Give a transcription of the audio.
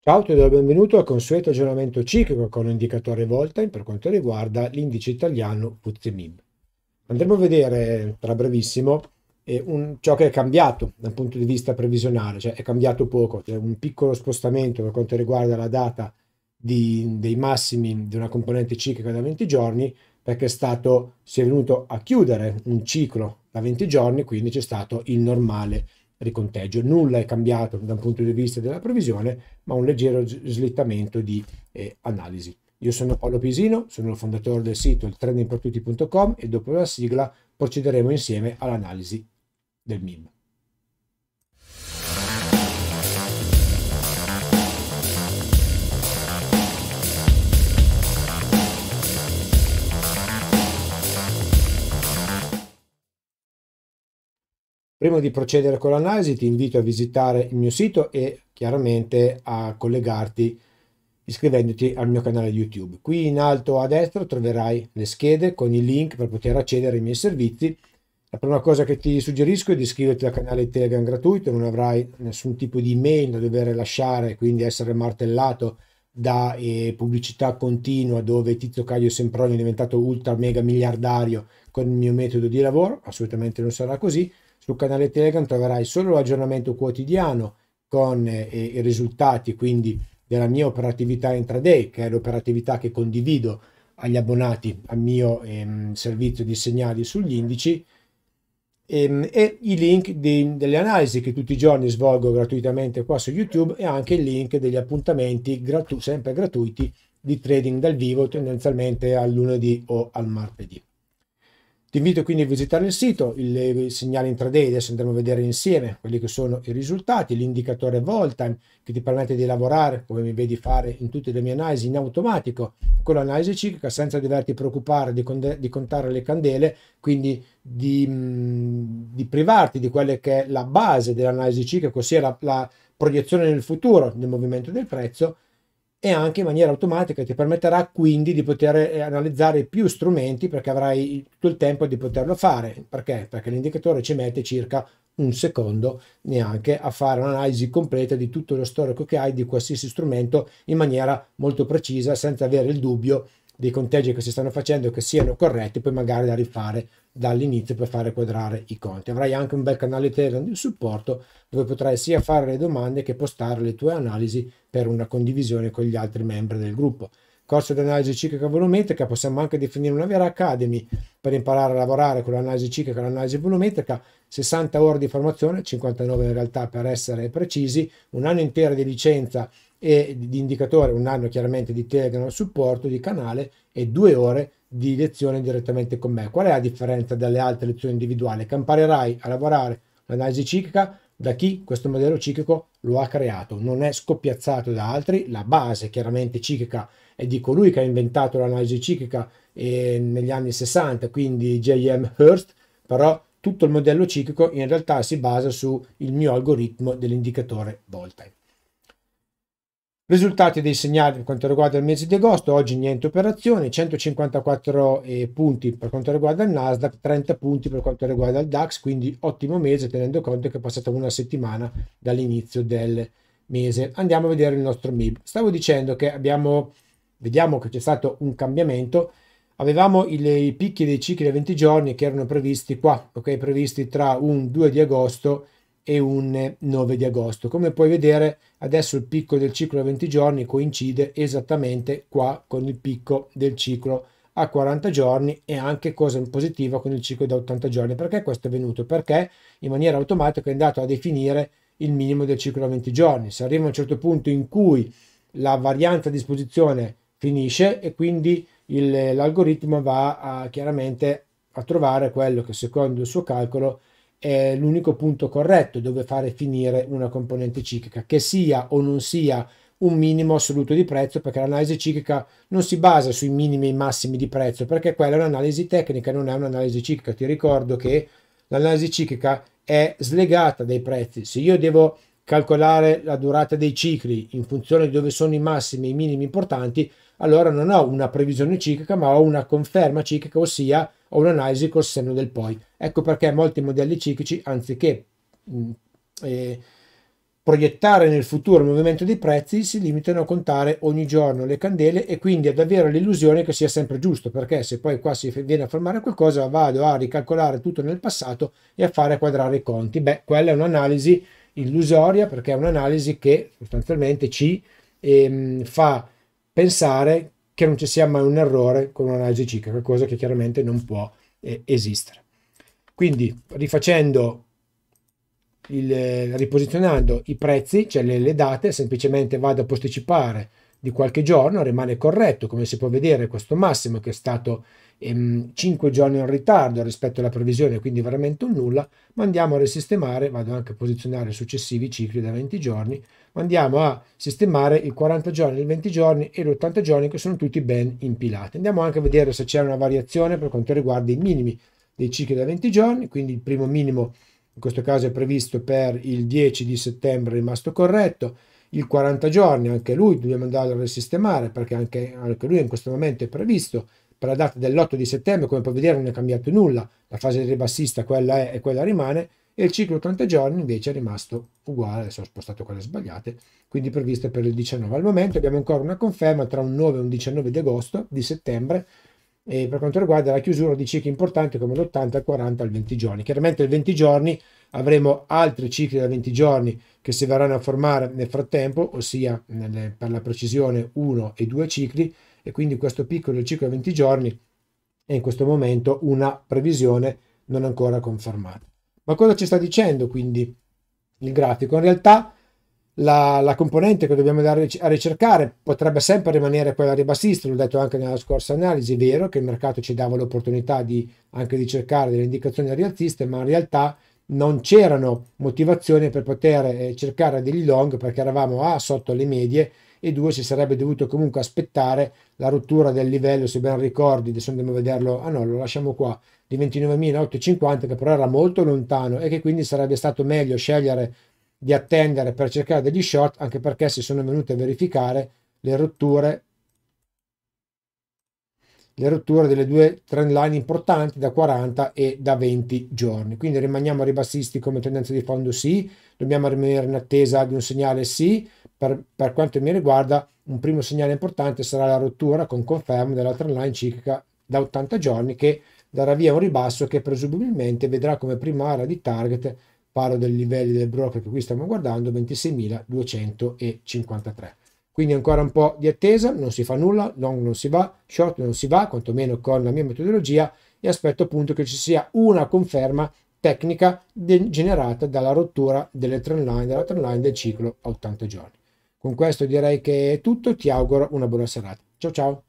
Ciao, ti do il benvenuto al consueto aggiornamento ciclico con l'indicatore Voltain per quanto riguarda l'indice italiano Puzzi MIB. Andremo a vedere tra brevissimo eh, un, ciò che è cambiato dal punto di vista previsionale, cioè è cambiato poco, c'è cioè un piccolo spostamento per quanto riguarda la data di, dei massimi di una componente ciclica da 20 giorni, perché è stato, si è venuto a chiudere un ciclo da 20 giorni, quindi c'è stato il normale riconteggio. Nulla è cambiato dal punto di vista della previsione, ma un leggero slittamento di eh, analisi. Io sono Paolo Pisino, sono il fondatore del sito iltrendingpertutti.com e dopo la sigla procederemo insieme all'analisi del MIM. Prima di procedere con l'analisi ti invito a visitare il mio sito e chiaramente a collegarti iscrivendoti al mio canale YouTube. Qui in alto a destra troverai le schede con i link per poter accedere ai miei servizi. La prima cosa che ti suggerisco è di iscriverti al canale Telegram gratuito, non avrai nessun tipo di email da dover lasciare, quindi essere martellato da eh, pubblicità continua dove Tizio Caio Sempronio è diventato ultra mega miliardario con il mio metodo di lavoro, assolutamente non sarà così sul canale Telegram troverai solo l'aggiornamento quotidiano con eh, i risultati quindi della mia operatività intraday, che è l'operatività che condivido agli abbonati al mio ehm, servizio di segnali sugli indici ehm, e i link di, delle analisi che tutti i giorni svolgo gratuitamente qua su YouTube e anche il link degli appuntamenti gratu sempre gratuiti di trading dal vivo tendenzialmente al lunedì o al martedì. Ti invito quindi a visitare il sito, il, il segnale intraday, adesso andremo a vedere insieme quelli che sono i risultati, l'indicatore Voltime che ti permette di lavorare, come mi vedi fare in tutte le mie analisi, in automatico, con l'analisi ciclica senza doverti preoccupare di, di, contare le candele, quindi di, mm, di, privarti di quella che è la base dell'analisi ciclica, ossia la, la proiezione nel futuro del movimento del prezzo e anche in maniera automatica ti permetterà quindi di poter eh, analizzare più strumenti perché avrai tutto il tempo di poterlo fare. Perché? Perché l'indicatore ci mette circa un secondo neanche a fare un'analisi completa di tutto lo storico che hai di qualsiasi strumento in maniera molto precisa senza avere il dubbio dei conteggi che si stanno facendo che siano corretti poi magari da rifare dall'inizio per fare quadrare i conti. Avrai anche un bel canale Telegram di supporto dove potrai sia fare le domande che postare le tue analisi per una condivisione con gli altri membri del gruppo. Corso di analisi ciclica volumetrica possiamo anche definire una vera academy per imparare a lavorare con l'analisi ciclica e l'analisi volumetrica, 60 ore di formazione, 59 in realtà per essere precisi, un anno intero di licenza e di indicatore, un anno chiaramente di Telegram supporto di canale e due ore di lezione direttamente con me. Qual è la differenza dalle altre lezioni individuali? Che imparerai a lavorare l'analisi ciclica da chi questo modello ciclico lo ha creato, non è scoppiazzato da altri, la base chiaramente ciclica è di colui che ha inventato l'analisi ciclica eh, negli anni 60, quindi J.M. Hearst, però tutto il modello ciclico in realtà si basa sul mio algoritmo dell'indicatore Voltaire. Risultati dei segnali per quanto riguarda il mese di agosto, oggi niente operazioni, 154 eh, punti per quanto riguarda il Nasdaq, 30 punti per quanto riguarda il DAX, quindi ottimo mese tenendo conto che è passata una settimana dall'inizio del mese. Andiamo a vedere il nostro MIB. Stavo dicendo che abbiamo, vediamo che c'è stato un cambiamento, avevamo il, i picchi dei cicli a 20 giorni che erano previsti qua, ok, previsti tra un 2 di agosto e e un 9 di agosto. Come puoi vedere adesso il picco del ciclo a 20 giorni coincide esattamente qua con il picco del ciclo a 40 giorni e anche cosa in positiva con il ciclo da 80 giorni. Perché questo è avvenuto? Perché in maniera automatica è andato a definire il minimo del ciclo a 20 giorni. Si arriva a un certo punto in cui la variante a disposizione finisce e quindi l'algoritmo va a, chiaramente a trovare quello che secondo il suo calcolo è l'unico punto corretto dove fare finire una componente ciclica, che sia o non sia un minimo assoluto di prezzo, perché l'analisi ciclica non si basa sui minimi e massimi di prezzo, perché quella è un'analisi tecnica, non è un'analisi ciclica. Ti ricordo che l'analisi ciclica è slegata dai prezzi. Se io devo calcolare la durata dei cicli in funzione di dove sono i massimi e i minimi importanti, allora non ho una previsione ciclica, ma ho una conferma ciclica, ossia o un'analisi col senno del poi. Ecco perché molti modelli ciclici, anziché mh, mm, eh, proiettare nel futuro il movimento dei prezzi, si limitano a contare ogni giorno le candele e quindi ad avere l'illusione che sia sempre giusto, perché se poi qua si viene a formare qualcosa vado a ricalcolare tutto nel passato e a fare quadrare i conti. Beh, quella è un'analisi illusoria perché è un'analisi che sostanzialmente ci ehm, fa pensare che non ci sia mai un errore con un'analisi ciclica, cosa che chiaramente non può eh, esistere. Quindi rifacendo, il, eh, riposizionando i prezzi, cioè le, le date, semplicemente vado a posticipare di qualche giorno rimane corretto, come si può vedere questo massimo che è stato ehm, 5 giorni in ritardo rispetto alla previsione, quindi veramente un nulla, ma andiamo a risistemare, vado anche a posizionare i successivi cicli da 20 giorni, ma andiamo a sistemare i 40 giorni, i 20 giorni e gli 80 giorni che sono tutti ben impilati. Andiamo anche a vedere se c'è una variazione per quanto riguarda i minimi dei cicli da 20 giorni, quindi il primo minimo in questo caso è previsto per il 10 di settembre, rimasto corretto, il 40 giorni, anche lui dobbiamo andare a risistemare perché anche, anche lui in questo momento è previsto per la data dell'8 di settembre, come puoi vedere non è cambiato nulla, la fase ribassista quella è e quella rimane e il ciclo 80 giorni invece è rimasto uguale, adesso ho spostato quelle sbagliate, quindi previsto per il 19. Al momento abbiamo ancora una conferma tra un 9 e un 19 di agosto, di settembre, e per quanto riguarda la chiusura di cicli importanti come l'80, il 40, il 20 giorni. Chiaramente il 20 giorni avremo altri cicli da 20 giorni che si verranno a formare nel frattempo, ossia nelle, per la precisione 1 e 2 cicli, e quindi questo piccolo ciclo da 20 giorni è in questo momento una previsione non ancora confermata. Ma cosa ci sta dicendo quindi il grafico? In realtà la, la componente che dobbiamo andare a ricercare potrebbe sempre rimanere quella ribassista, l'ho detto anche nella scorsa analisi, è vero che il mercato ci dava l'opportunità di, anche di cercare delle indicazioni rialziste, ma in realtà non c'erano motivazioni per poter eh, cercare degli long perché eravamo A sotto le medie e due si sarebbe dovuto comunque aspettare la rottura del livello se ben ricordi adesso andiamo a vederlo ah no lo lasciamo qua di 29.850 che però era molto lontano e che quindi sarebbe stato meglio scegliere di attendere per cercare degli short anche perché si sono venute a verificare le rotture le rotture delle due trend line importanti da 40 e da 20 giorni. Quindi rimaniamo ribassisti come tendenza di fondo sì, dobbiamo rimanere in attesa di un segnale sì, per, per quanto mi riguarda un primo segnale importante sarà la rottura con conferma della trend line ciclica da 80 giorni che darà via un ribasso che presumibilmente vedrà come prima area di target, parlo del livello del broker che qui stiamo guardando, 26.253. Quindi ancora un po' di attesa, non si fa nulla, long non si va, short non si va, quantomeno con la mia metodologia, e aspetto appunto che ci sia una conferma tecnica de- generata dalla rottura delle trend line, della trend line del ciclo a 80 giorni. Con questo direi che è tutto, ti auguro una buona serata. Ciao ciao!